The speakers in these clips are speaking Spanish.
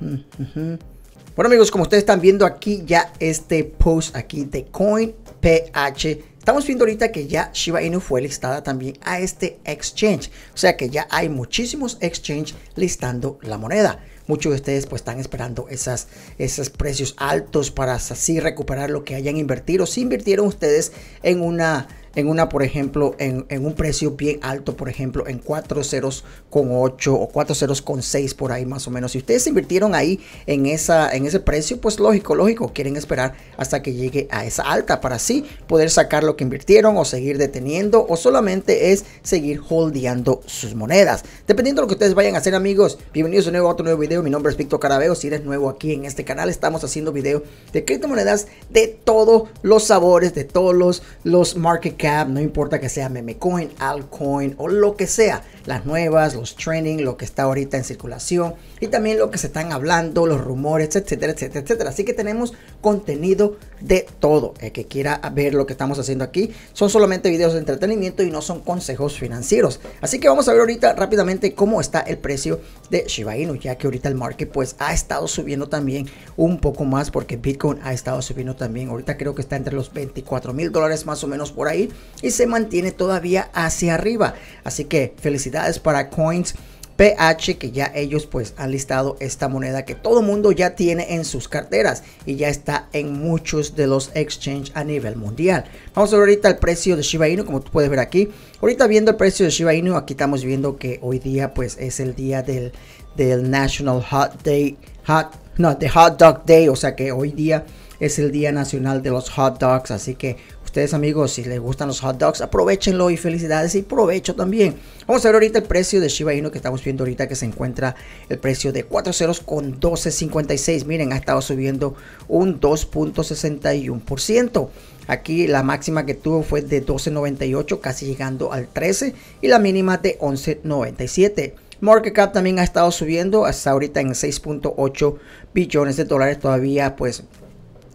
Bueno amigos, como ustedes están viendo aquí ya este post aquí de CoinPH, estamos viendo ahorita que ya Shiba Inu fue listada también a este exchange. O sea que ya hay muchísimos exchange listando la moneda. Muchos de ustedes pues están esperando esas, esos precios altos para así recuperar lo que hayan invertido. Si invirtieron ustedes en una, en una por ejemplo, en, un precio bien alto, por ejemplo, en cuatro ceros con 8 o 4 ceros con 6 por ahí más o menos. Si ustedes invirtieron ahí en, esa, en ese precio, pues lógico, lógico, quieren esperar hasta que llegue a esa alta para así poder sacar lo que invirtieron o seguir deteniendo o solamente es seguir holdeando sus monedas. Dependiendo de lo que ustedes vayan a hacer amigos, bienvenidos nuevo a otro nuevo video mi nombre es Víctor Carabeo. Si eres nuevo aquí en este canal, estamos haciendo videos de criptomonedas de todos los sabores, de todos los, los market cap. No importa que sea meme coin, altcoin o lo que sea las nuevas, los training, lo que está ahorita en circulación y también lo que se están hablando, los rumores, etcétera, etcétera, etcétera. Así que tenemos contenido de todo. El que quiera ver lo que estamos haciendo aquí son solamente videos de entretenimiento y no son consejos financieros. Así que vamos a ver ahorita rápidamente cómo está el precio de Shiba Inu, ya que ahorita el market pues ha estado subiendo también un poco más porque Bitcoin ha estado subiendo también. Ahorita creo que está entre los 24 mil dólares más o menos por ahí y se mantiene todavía hacia arriba. Así que felicidades para Coins. PH que ya ellos pues han listado esta moneda que todo mundo ya tiene en sus carteras y ya está en muchos de los exchanges a nivel mundial. Vamos a ver ahorita el precio de Shiba Inu como tú puedes ver aquí. Ahorita viendo el precio de Shiba Inu aquí estamos viendo que hoy día pues es el día del, del National Hot Day, Hot, no, de Hot Dog Day, o sea que hoy día es el día nacional de los hot dogs, así que Ustedes amigos, si les gustan los hot dogs, aprovechenlo y felicidades y provecho también. Vamos a ver ahorita el precio de Shiba Inu que estamos viendo ahorita que se encuentra el precio de 4 ceros con 12.56. Miren, ha estado subiendo un 2.61%. Aquí la máxima que tuvo fue de 12.98, casi llegando al 13, y la mínima de 11.97. Market cap también ha estado subiendo hasta ahorita en 6.8 billones de dólares. Todavía pues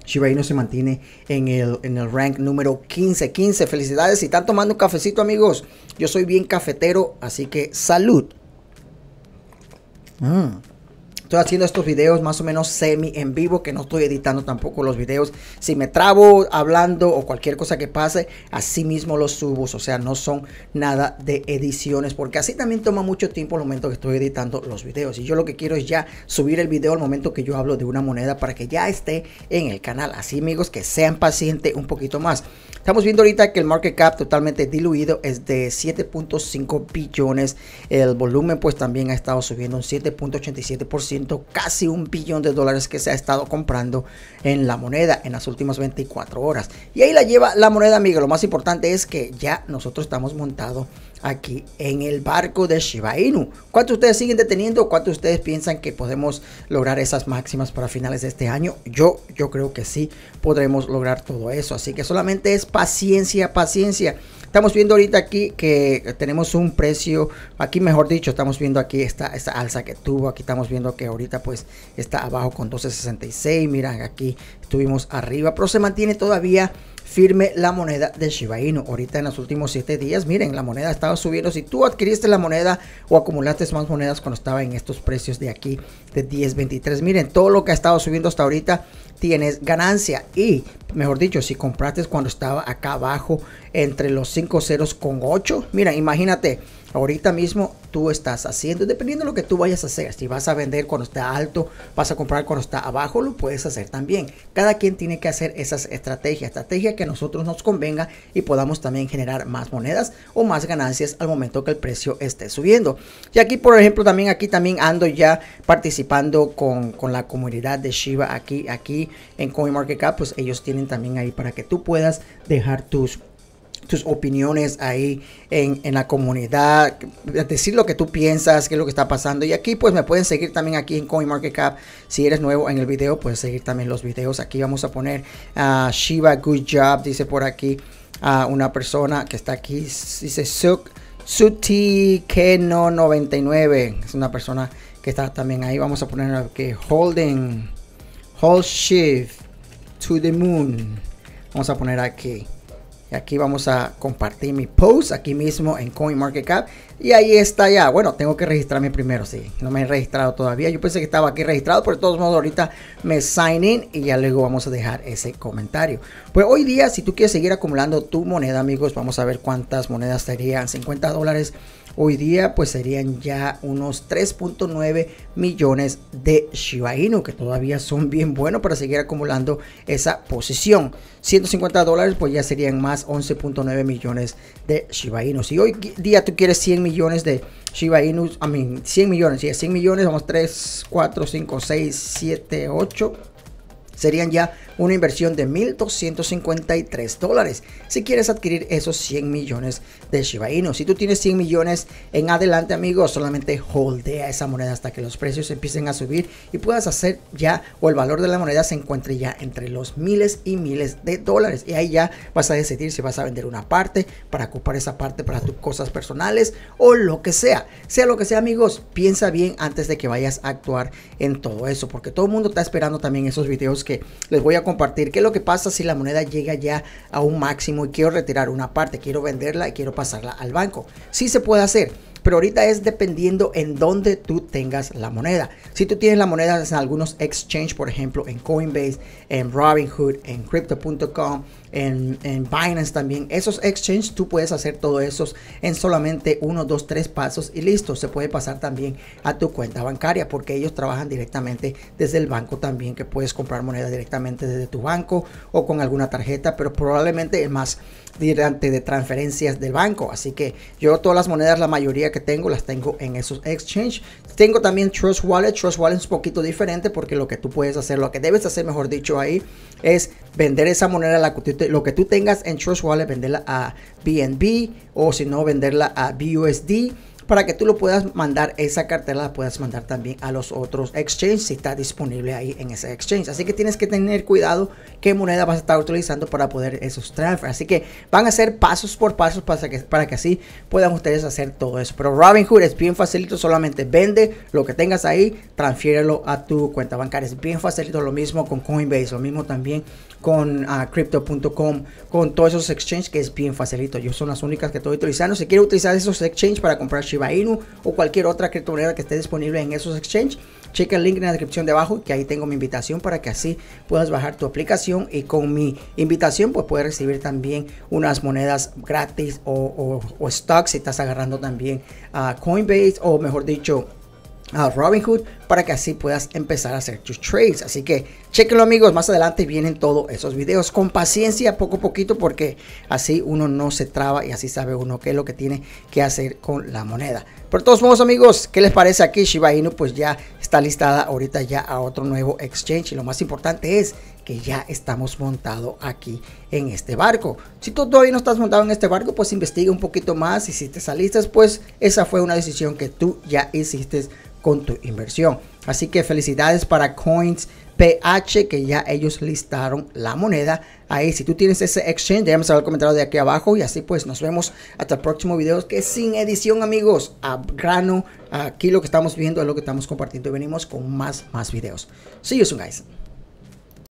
Shiba no se mantiene en el, en el rank número 15. 15. Felicidades. Si están tomando un cafecito, amigos, yo soy bien cafetero, así que salud. Mm haciendo estos videos más o menos semi en vivo, que no estoy editando tampoco los videos. Si me trabo hablando o cualquier cosa que pase, así mismo los subo. O sea, no son nada de ediciones, porque así también toma mucho tiempo el momento que estoy editando los videos. Y yo lo que quiero es ya subir el video al momento que yo hablo de una moneda para que ya esté en el canal. Así amigos, que sean pacientes un poquito más. Estamos viendo ahorita que el market cap totalmente diluido es de 7.5 billones. El volumen pues también ha estado subiendo un 7.87% casi un billón de dólares que se ha estado comprando en la moneda en las últimas 24 horas. Y ahí la lleva la moneda, amiga. Lo más importante es que ya nosotros estamos montados aquí en el barco de Shiba Inu. de ustedes siguen deteniendo? ¿Cuánto ustedes piensan que podemos lograr esas máximas para finales de este año? Yo, yo creo que sí podremos lograr todo eso. Así que solamente es paciencia, paciencia. Estamos viendo ahorita aquí que tenemos un precio, aquí mejor dicho, estamos viendo aquí esta, alza que tuvo, aquí estamos viendo que ahorita pues está abajo con 12.66, Miren, aquí estuvimos arriba, pero se mantiene todavía firme la moneda de Shiba Inu. Ahorita en los últimos 7 días, miren, la moneda ha subiendo. Si tú adquiriste la moneda o acumulaste más monedas cuando estaba en estos precios de aquí de 10, 23. Miren, todo lo que ha estado subiendo hasta ahorita tienes ganancia. Y, mejor dicho, si compraste cuando estaba acá abajo entre los cinco ceros con 8. Mira, imagínate, ahorita mismo tú estás haciendo, dependiendo de lo que tú vayas a hacer. Si vas a vender cuando está alto, vas a comprar cuando está abajo, lo puedes hacer también. Cada quien tiene que hacer esas estrategias, estrategia que a nosotros nos convenga y podamos también generar más monedas o más ganancias al momento que el precio esté subiendo. Y aquí, por ejemplo, también aquí también ando ya participando con, con la comunidad de Shiba aquí, aquí en CoinMarketCap, pues ellos tienen también ahí para que tú puedas dejar tus tus opiniones ahí en, la comunidad, decir lo que tú piensas, qué es lo que está pasando. Y aquí pues me pueden seguir también aquí en CoinMarketCap. Si eres nuevo en el video, puedes seguir también los videos. Aquí vamos a poner a Shiva Good Job, dice por aquí a una persona que está aquí, dice Suk. Suti Keno99 es una persona que está también ahí. Vamos a poner que Holding, Hold Shift to the Moon. Vamos a poner aquí. Y Aquí vamos a compartir mi post aquí mismo en CoinMarketCap. Y ahí está ya. Bueno, tengo que registrarme primero, sí. No me he registrado todavía. Yo pensé que estaba aquí registrado, pero de todos modos ahorita me sign in y ya luego vamos a dejar ese comentario. Pues hoy día, si tú quieres seguir acumulando tu moneda, amigos, vamos a ver cuántas monedas serían. 50 dólares Hoy día pues serían ya unos 3.9 millones de Shiba Inu, que todavía son bien buenos para seguir acumulando esa posición. 150 dólares pues ya serían más 11.9 millones de Shiba Inu. Si hoy día tú quieres 100 millones de Shiba Inu, a mí 100 millones, si es 100 millones, vamos 3, 4, 5, 6, 7, 8 serían ya una inversión de 1.253 dólares si quieres adquirir esos 100 millones de Shiba Inu. Si tú tienes 100 millones en adelante, amigos, solamente holdea esa moneda hasta que los precios empiecen a subir y puedas hacer ya o el valor de la moneda se encuentre ya entre los miles y miles de dólares. Y ahí ya vas a decidir si vas a vender una parte para ocupar esa parte para tus cosas personales o lo que sea. Sea lo que sea, amigos, piensa bien antes de que vayas a actuar en todo eso, porque todo el mundo está esperando también esos videos que les voy a compartir qué es lo que pasa si la moneda llega ya a un máximo y quiero retirar una parte, quiero venderla y quiero pasarla al banco. Sí se puede hacer, pero ahorita es dependiendo en dónde tú tengas la moneda. Si tú tienes la moneda en algunos exchange, por ejemplo, en Coinbase, en Robinhood, en crypto.com, en, Binance también. Esos exchanges, tú puedes hacer todo eso en solamente uno, dos, tres pasos y listo. Se puede pasar también a tu cuenta bancaria porque ellos trabajan directamente desde el banco también, que puedes comprar moneda directamente desde tu banco o con alguna tarjeta, pero probablemente es más delante de transferencias del banco. Así que yo todas las monedas, la mayoría que tengo, las tengo en esos exchanges, Tengo también Trust Wallet. Trust Wallet es un poquito diferente porque lo que tú puedes hacer, lo que debes hacer, mejor dicho, ahí es vender esa moneda, la, lo que tú tengas en Trust Wallet, venderla a BNB o si no, venderla a BUSD para que tú lo puedas mandar, esa cartera la puedas mandar también a los otros exchanges si está disponible ahí en ese exchange. Así que tienes que tener cuidado qué moneda vas a estar utilizando para poder esos transfers. Así que van a ser pasos por pasos para que, para que así puedan ustedes hacer todo eso. Pero Robinhood es bien facilito, solamente vende lo que tengas ahí, transfiérelo a tu cuenta bancaria. Es bien facilito, lo mismo con Coinbase, lo mismo también con ah, crypto.com, con todos esos exchanges que es bien facilito. Yo son las únicas que estoy utilizando. Si quiero utilizar esos exchanges para comprar Shiba o cualquier otra criptomoneda que esté disponible en esos exchanges. Checa el link en la descripción de abajo, que ahí tengo mi invitación para que así puedas bajar tu aplicación y con mi invitación pues puedes recibir también unas monedas gratis o, stocks si estás agarrando también a Coinbase o mejor dicho a Robinhood para que así puedas empezar a hacer tus trades. Así que chequenlo amigos, más adelante vienen todos esos videos con paciencia, poco a poquito, porque así uno no se traba y así sabe uno qué es lo que tiene que hacer con la moneda. Por todos modos amigos, ¿qué les parece aquí? Shiba Inu pues ya está listada ahorita ya a otro nuevo exchange y lo más importante es que ya estamos montado aquí en este barco. Si tú todavía no estás montado en este barco, pues investiga un poquito más y si te saliste, pues esa fue una decisión que tú ya hiciste con tu inversión. Así que felicidades para Coins PH, que ya ellos listaron la moneda. Ahí, si tú tienes ese exchange, déjame saber el comentario de aquí abajo. Y así pues, nos vemos hasta el próximo video, que sin edición, amigos. A grano, aquí lo que estamos viendo es lo que estamos compartiendo. Y venimos con más, más videos. See you soon, guys.